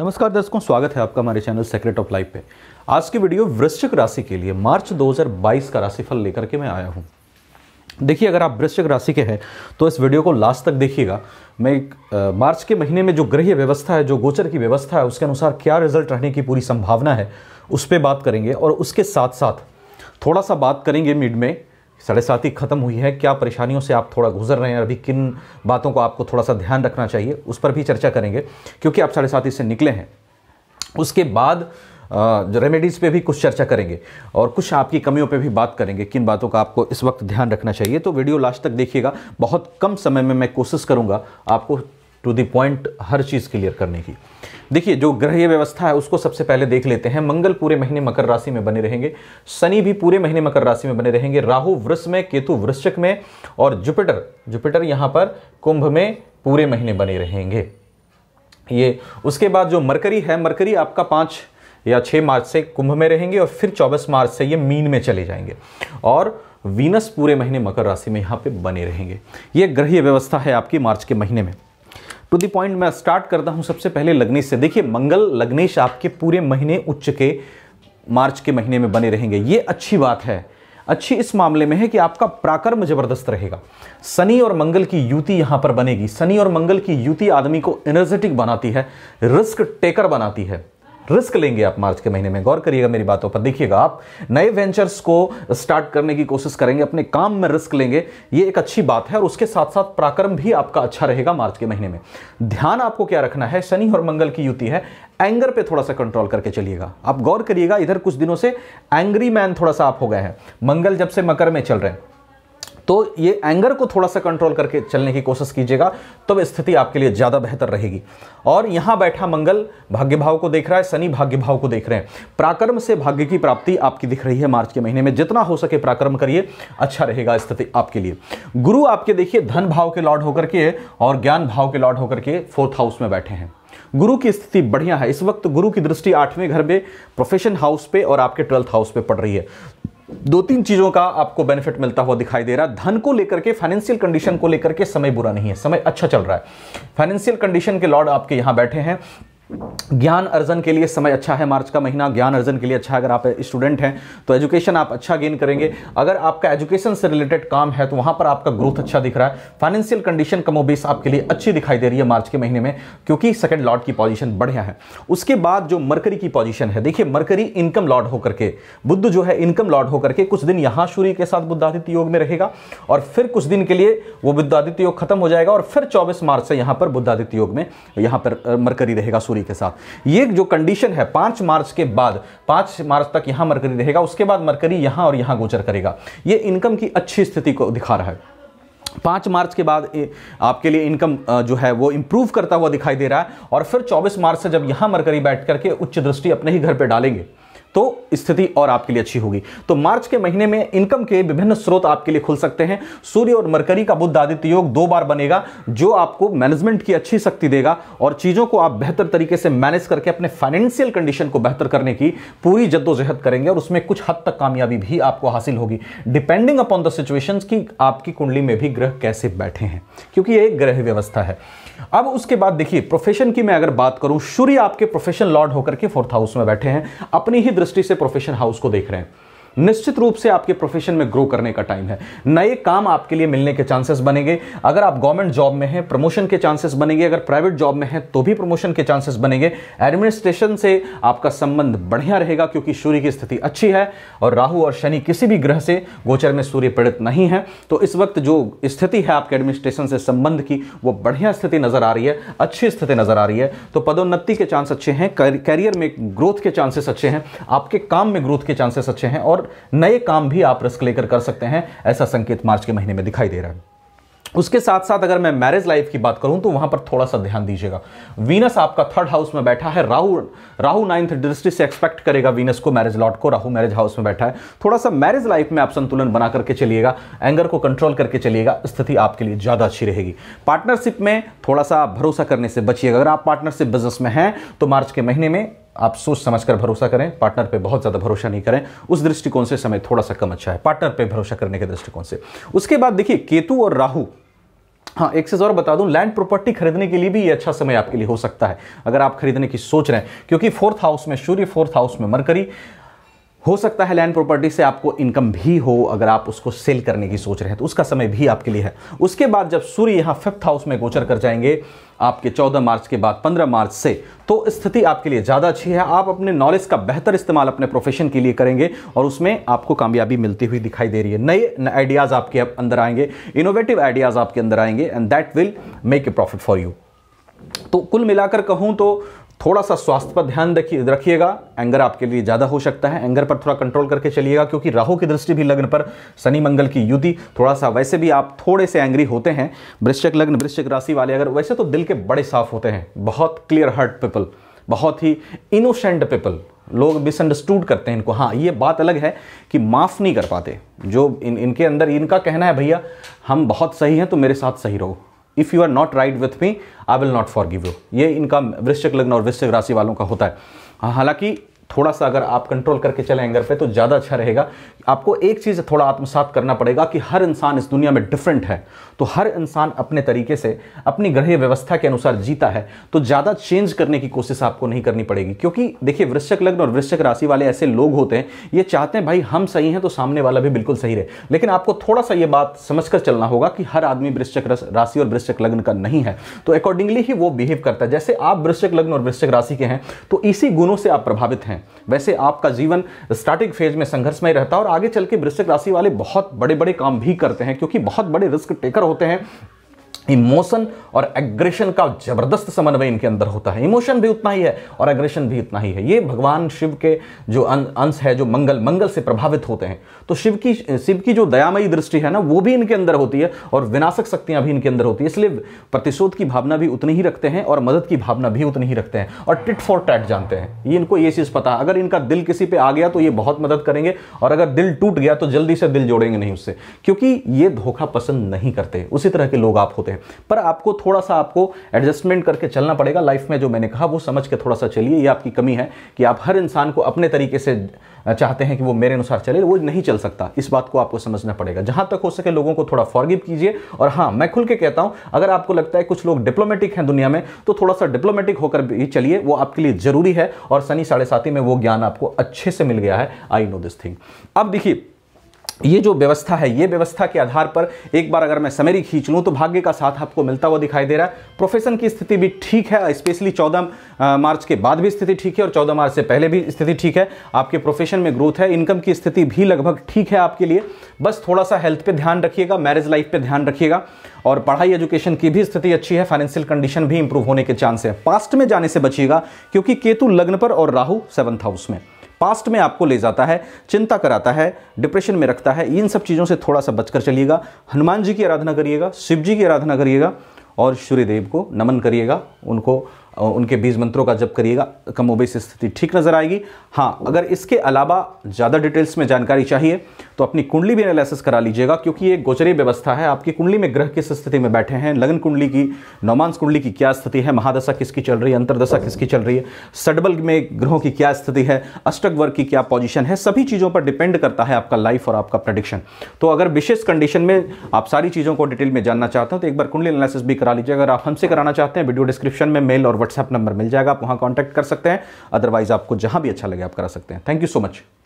नमस्कार दर्शकों स्वागत है आपका हमारे चैनल सेक्रेट ऑफ लाइफ पे आज की वीडियो वृश्चिक राशि के लिए मार्च 2022 का राशिफल लेकर के मैं आया हूँ देखिए अगर आप वृश्चिक राशि के हैं तो इस वीडियो को लास्ट तक देखिएगा मैं एक आ, मार्च के महीने में जो गृह व्यवस्था है जो गोचर की व्यवस्था है उसके अनुसार क्या रिजल्ट रहने की पूरी संभावना है उस पर बात करेंगे और उसके साथ साथ थोड़ा सा बात करेंगे मिड में साढ़े सात ही खत्म हुई है क्या परेशानियों से आप थोड़ा गुजर रहे हैं अभी किन बातों को आपको थोड़ा सा ध्यान रखना चाहिए उस पर भी चर्चा करेंगे क्योंकि आप साढ़े सात ही से निकले हैं उसके बाद रेमेडीज़ पे भी कुछ चर्चा करेंगे और कुछ आपकी कमियों पे भी बात करेंगे किन बातों का आपको इस वक्त ध्यान रखना चाहिए तो वीडियो लास्ट तक देखिएगा बहुत कम समय में मैं कोशिश करूँगा आपको टू द पॉइंट हर चीज़ क्लियर करने की देखिए जो ग्रह व्यवस्था है उसको सबसे पहले देख लेते हैं मंगल पूरे महीने मकर राशि में बने रहेंगे शनि भी पूरे महीने मकर राशि में बने रहेंगे राहु वृष में केतु वृश्चिक में और जुपिटर जुपिटर यहाँ पर कुंभ में पूरे महीने बने रहेंगे ये उसके बाद जो मरकरी है मरकरी आपका पाँच या छः मार्च से कुंभ में रहेंगे और फिर चौबीस मार्च से ये मीन में चले जाएंगे और वीनस पूरे महीने मकर राशि में यहाँ पे बने रहेंगे ये ग्रह व्यवस्था है आपकी मार्च के महीने में टू दी पॉइंट मैं स्टार्ट करता हूं सबसे पहले लग्नेश से देखिए मंगल लग्नेश आपके पूरे महीने उच्च के मार्च के महीने में बने रहेंगे ये अच्छी बात है अच्छी इस मामले में है कि आपका प्राकर्म जबरदस्त रहेगा शनि और मंगल की युति यहां पर बनेगी शनि और मंगल की युति आदमी को एनर्जेटिक बनाती है रिस्क टेकर बनाती है रिस्क लेंगे आप मार्च के महीने में गौर करिएगा मेरी बातों पर देखिएगा आप नए वेंचर्स को स्टार्ट करने की कोशिश करेंगे अपने काम में रिस्क लेंगे ये एक अच्छी बात है और उसके साथ साथ पराक्रम भी आपका अच्छा रहेगा मार्च के महीने में ध्यान आपको क्या रखना है शनि और मंगल की युति है एंगर पे थोड़ा सा कंट्रोल करके चलिएगा आप गौर करिएगा इधर कुछ दिनों से एंग्री मैन थोड़ा सा आप हो गए हैं मंगल जब से मकर में चल रहे हैं तो ये एंगर को थोड़ा सा कंट्रोल करके चलने की कोशिश कीजिएगा तब तो स्थिति आपके लिए ज़्यादा बेहतर रहेगी और यहाँ बैठा मंगल भाग्य भाव को देख रहा है शनि भाग्य भाव को देख रहे हैं पराक्रम से भाग्य की प्राप्ति आपकी दिख रही है मार्च के महीने में जितना हो सके पराक्रम करिए अच्छा रहेगा स्थिति आपके लिए गुरु आपके देखिए धन भाव के लॉर्ड होकर के और ज्ञान भाव के लॉर्ड होकर के फोर्थ हाउस में बैठे हैं गुरु की स्थिति बढ़िया है इस वक्त गुरु की दृष्टि आठवें घर में प्रोफेशन हाउस पे और आपके ट्वेल्थ हाउस पे पड़ रही है दो तीन चीजों का आपको बेनिफिट मिलता हुआ दिखाई दे रहा है धन को लेकर के फाइनेंशियल कंडीशन को लेकर के समय बुरा नहीं है समय अच्छा चल रहा है फाइनेंशियल कंडीशन के लॉर्ड आपके यहां बैठे हैं ज्ञान अर्जन के लिए समय अच्छा है मार्च का महीना ज्ञान अर्जन के लिए अच्छा है अगर आप स्टूडेंट हैं तो एजुकेशन आप अच्छा गेन करेंगे अगर आपका एजुकेशन से रिलेटेड काम है तो वहां पर आपका ग्रोथ अच्छा दिख रहा है फाइनेंशियल कंडीशन कमोबेश आपके लिए अच्छी दिखाई दे रही है मार्च के महीने में क्योंकि सेकंड लॉर्ड की पॉजिशन बढ़िया है उसके बाद जो मरकरी की पॉजिशन है देखिए मरकरी इनकम लॉर्ड होकर के बुद्ध जो है इनकम लॉर्ड होकर के कुछ दिन यहाँ सूर्य के साथ बुद्धादित्य योग में रहेगा और फिर कुछ दिन के लिए वो बुद्धादित्य योग खत्म हो जाएगा और फिर चौबीस मार्च से यहाँ पर बुद्धादित्य योग में यहाँ पर मरकरी रहेगा सूर्य मरकरी के साथ ये जो कंडीशन है पांच मार्च के बाद पांच मार्च तक यहां मरकरी रहेगा उसके बाद मरकरी यहां और यहां गोचर करेगा ये इनकम की अच्छी स्थिति को दिखा रहा है पाँच मार्च के बाद आपके लिए इनकम जो है वो इम्प्रूव करता हुआ दिखाई दे रहा है और फिर चौबीस मार्च से जब यहाँ मरकरी बैठ करके उच्च दृष्टि अपने ही घर पर डालेंगे तो स्थिति और आपके लिए अच्छी होगी तो मार्च के महीने में इनकम के विभिन्न स्रोत आपके लिए खुल सकते हैं सूर्य और मरकरी का बुद्ध आदित्य योग दो बार बनेगा जो आपको मैनेजमेंट की अच्छी शक्ति देगा और चीज़ों को आप बेहतर तरीके से मैनेज करके अपने फाइनेंशियल कंडीशन को बेहतर करने की पूरी जद्दोजहद करेंगे और उसमें कुछ हद तक कामयाबी भी आपको हासिल होगी डिपेंडिंग अपॉन द सिचुएशन की आपकी कुंडली में भी ग्रह कैसे बैठे हैं क्योंकि यह एक ग्रह व्यवस्था है अब उसके बाद देखिए प्रोफेशन की मैं अगर बात करूं सूर्य आपके प्रोफेशन लॉर्ड होकर के फोर्थ हाउस में बैठे हैं अपनी ही इंडस्ट्री से प्रोफेशन हाउस को देख रहे हैं निश्चित रूप से आपके प्रोफेशन में ग्रो करने का टाइम है नए काम आपके लिए मिलने के चांसेस बनेंगे अगर आप गवर्नमेंट जॉब में हैं प्रमोशन के चांसेस बनेंगे अगर प्राइवेट जॉब में हैं तो भी प्रमोशन के चांसेस बनेंगे एडमिनिस्ट्रेशन से आपका संबंध बढ़िया रहेगा क्योंकि सूर्य की स्थिति अच्छी है और राहु और शनि किसी भी ग्रह से गोचर में सूर्य पीड़ित नहीं है तो इस वक्त जो स्थिति है आपके एडमिनिस्ट्रेशन से संबंध की वो बढ़िया स्थिति नजर आ रही है अच्छी स्थिति नजर आ रही है तो पदोन्नति के चांस अच्छे हैं कैरियर में ग्रोथ के चांसेस अच्छे हैं आपके काम में ग्रोथ के चांसेस अच्छे हैं और नए काम भी आप रिस्क लेकर कर सकते हैं ऐसा संकेत मार्च के महीने में दिखाई दे रहा है उसके साथ साथ अगर मैं मैरिज लाइफ की बात करूं तो वहां पर थोड़ा सा ध्यान दीजिएगा वीनस आपका थर्ड हाउस में बैठा है राहु राहु नाइन्थ दृष्टि से एक्सपेक्ट करेगा वीनस को मैरिज लॉट को राहु मैरिज हाउस में बैठा है थोड़ा सा मैरिज लाइफ में आप संतुलन बना करके चलिएगा एंगर को कंट्रोल करके चलिएगा स्थिति आपके लिए ज़्यादा अच्छी रहेगी पार्टनरशिप में थोड़ा सा भरोसा करने से बचिएगा अगर आप पार्टनरशिप बिजनेस में हैं तो मार्च के महीने में आप सोच समझ कर भरोसा करें पार्टनर पे बहुत ज़्यादा भरोसा नहीं करें उस दृष्टिकोण से समय थोड़ा सा कम अच्छा है पार्टनर पे भरोसा करने के दृष्टिकोण से उसके बाद देखिए केतु और राहु हाँ एक चीज़ और बता दूं लैंड प्रॉपर्टी खरीदने के लिए भी ये अच्छा समय आपके लिए हो सकता है अगर आप खरीदने की सोच रहे हैं क्योंकि फोर्थ हाउस में सूर्य फोर्थ हाउस में मरकरी हो सकता है लैंड प्रॉपर्टी से आपको इनकम भी हो अगर आप उसको सेल करने की सोच रहे हैं तो उसका समय भी आपके लिए है उसके बाद जब सूर्य यहाँ फिफ्थ हाउस में गोचर कर जाएंगे आपके 14 मार्च के बाद 15 मार्च से तो स्थिति आपके लिए ज़्यादा अच्छी है आप अपने नॉलेज का बेहतर इस्तेमाल अपने प्रोफेशन के लिए करेंगे और उसमें आपको कामयाबी मिलती हुई दिखाई दे रही है नए आइडियाज़ आपके अंदर आएंगे इनोवेटिव आइडियाज़ आपके अंदर आएंगे and that will make a profit for you तो कुल मिलाकर कहूँ तो थोड़ा सा स्वास्थ्य पर ध्यान रखिएगा एंगर आपके लिए ज़्यादा हो सकता है एंगर पर थोड़ा कंट्रोल करके चलिएगा क्योंकि राहु की दृष्टि भी लग्न पर शनि मंगल की युति थोड़ा सा वैसे भी आप थोड़े से एंग्री होते हैं वृश्चिक लग्न वृश्चिक राशि वाले अगर वैसे तो दिल के बड़े साफ होते हैं बहुत क्लियर हार्ट पीपल बहुत ही इनोसेंट पीपल लोग मिसअंडरस्टूड करते हैं इनको हाँ ये बात अलग है कि माफ़ नहीं कर पाते जो इन इनके अंदर इनका कहना है भैया हम बहुत सही हैं तो मेरे साथ सही रहो if you are not right with me I will not forgive you ये इनका वृश्चिक लग्न और वृश्चिक राशि वालों का होता है हालांकि थोड़ा सा अगर आप कंट्रोल करके चलें एंगर पे तो ज़्यादा अच्छा रहेगा आपको एक चीज़ थोड़ा आत्मसात करना पड़ेगा कि हर इंसान इस दुनिया में डिफरेंट है तो हर इंसान अपने तरीके से अपनी ग्रह व्यवस्था के अनुसार जीता है तो ज़्यादा चेंज करने की कोशिश आपको नहीं करनी पड़ेगी क्योंकि देखिए वृश्चक लग्न और वृश्चक राशि वाले ऐसे लोग होते हैं ये चाहते हैं भाई हम सही हैं तो सामने वाला भी बिल्कुल सही रहे लेकिन आपको थोड़ा सा ये बात समझ कर चलना होगा कि हर आदमी वृश्चक राशि और वृश्चक लग्न का नहीं है तो अकॉर्डिंगली ही वो बिहेव करता है जैसे आप वृश्चक लग्न और वृश्चक राशि के हैं तो इसी गुणों से आप प्रभावित हैं हैं वैसे आपका जीवन स्टार्टिंग फेज में संघर्षमय रहता है और आगे चल के वृश्चिक राशि वाले बहुत बड़े बड़े काम भी करते हैं क्योंकि बहुत बड़े रिस्क टेकर होते हैं इमोशन और एग्रेशन का जबरदस्त समन्वय इनके अंदर होता है इमोशन भी उतना ही है और एग्रेशन भी उतना ही है ये भगवान शिव के जो अं-, अंश है जो मंगल मंगल से प्रभावित होते हैं तो शिव की शिव की जो दयामयी दृष्टि है ना वो भी इनके अंदर होती है और विनाशक शक्तियां भी इनके अंदर होती है इसलिए प्रतिशोध की भावना भी उतनी ही रखते हैं और मदद की भावना भी उतनी ही रखते हैं और टिट फॉर टैट जानते हैं ये इनको ये चीज़ पता है अगर इनका दिल किसी पर आ गया तो ये बहुत मदद करेंगे और अगर दिल टूट गया तो जल्दी से दिल जोड़ेंगे नहीं उससे क्योंकि ये धोखा पसंद नहीं करते उसी तरह के लोग आप होते हैं है पर आपको थोड़ा सा आपको एडजस्टमेंट करके चलना पड़ेगा लाइफ में जो मैंने कहा वो समझ के थोड़ा सा चलिए ये आपकी कमी है कि आप हर इंसान को अपने तरीके से चाहते हैं कि वो मेरे अनुसार चले वो नहीं चल सकता इस बात को आपको समझना पड़ेगा जहां तक हो सके लोगों को थोड़ा फॉरगिव कीजिए और हाँ मैं खुल के कहता हूं अगर आपको लगता है कुछ लोग डिप्लोमेटिक हैं दुनिया में तो थोड़ा सा डिप्लोमेटिक होकर भी चलिए वो आपके लिए जरूरी है और सनी साढ़े साथी में वो ज्ञान आपको अच्छे से मिल गया है आई नो दिस थिंग अब देखिए ये जो व्यवस्था है ये व्यवस्था के आधार पर एक बार अगर मैं समरी खींच लूँ तो भाग्य का साथ आपको मिलता हुआ दिखाई दे रहा है प्रोफेशन की स्थिति भी ठीक है स्पेशली चौदह मार्च के बाद भी स्थिति ठीक है और चौदह मार्च से पहले भी स्थिति ठीक है आपके प्रोफेशन में ग्रोथ है इनकम की स्थिति भी लगभग ठीक है आपके लिए बस थोड़ा सा हेल्थ पर ध्यान रखिएगा मैरिज लाइफ पर ध्यान रखिएगा और पढ़ाई एजुकेशन की भी स्थिति अच्छी है फाइनेंशियल कंडीशन भी इंप्रूव होने के चांस है पास्ट में जाने से बचिएगा क्योंकि केतु लग्न पर और राहु सेवंथ हाउस में पास्ट में आपको ले जाता है चिंता कराता है डिप्रेशन में रखता है इन सब चीज़ों से थोड़ा सा बचकर चलिएगा हनुमान जी की आराधना करिएगा शिव जी की आराधना करिएगा और सूर्यदेव को नमन करिएगा उनको उनके बीज मंत्रों का जब करिएगा कमोबेश स्थिति ठीक नजर आएगी हाँ अगर इसके अलावा ज़्यादा डिटेल्स में जानकारी चाहिए तो अपनी कुंडली भी एनालिसिस करा लीजिएगा क्योंकि ये गोचरी व्यवस्था है आपकी कुंडली में ग्रह किस स्थिति में बैठे हैं लगन कुंडली की नौमांस कुंडली की क्या स्थिति है महादशा किसकी चल रही है अंतरदशा किसकी चल रही है सडबल में ग्रहों की क्या स्थिति है अष्टक वर्ग की क्या पोजिशन है सभी चीज़ों पर डिपेंड करता है आपका लाइफ और आपका प्रडिक्शन तो अगर विशेष कंडीशन में आप सारी चीज़ों को डिटेल में जानना चाहते हो तो एक बार कुंडली एनालिसिस भी करा लीजिए अगर आप हमसे कराना चाहते हैं वीडियो डिस्क्रिप्शन में मेल और व्हाट्सएप नंबर मिल जाएगा आप वहाँ कॉन्टैक्ट कर सकते हैं अदरवाइज़ आपको जहाँ भी अच्छा लगे आप करा सकते हैं थैंक यू सो मच